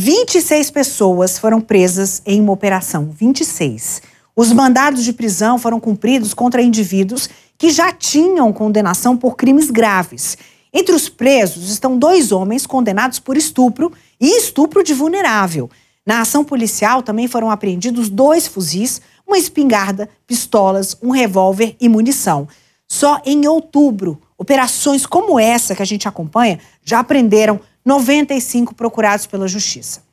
26 pessoas foram presas em uma operação. 26. Os mandados de prisão foram cumpridos contra indivíduos que já tinham condenação por crimes graves. Entre os presos estão dois homens condenados por estupro e estupro de vulnerável. Na ação policial também foram apreendidos dois fuzis, uma espingarda, pistolas, um revólver e munição. Só em outubro, operações como essa que a gente acompanha já prenderam 95 procurados pela Justiça.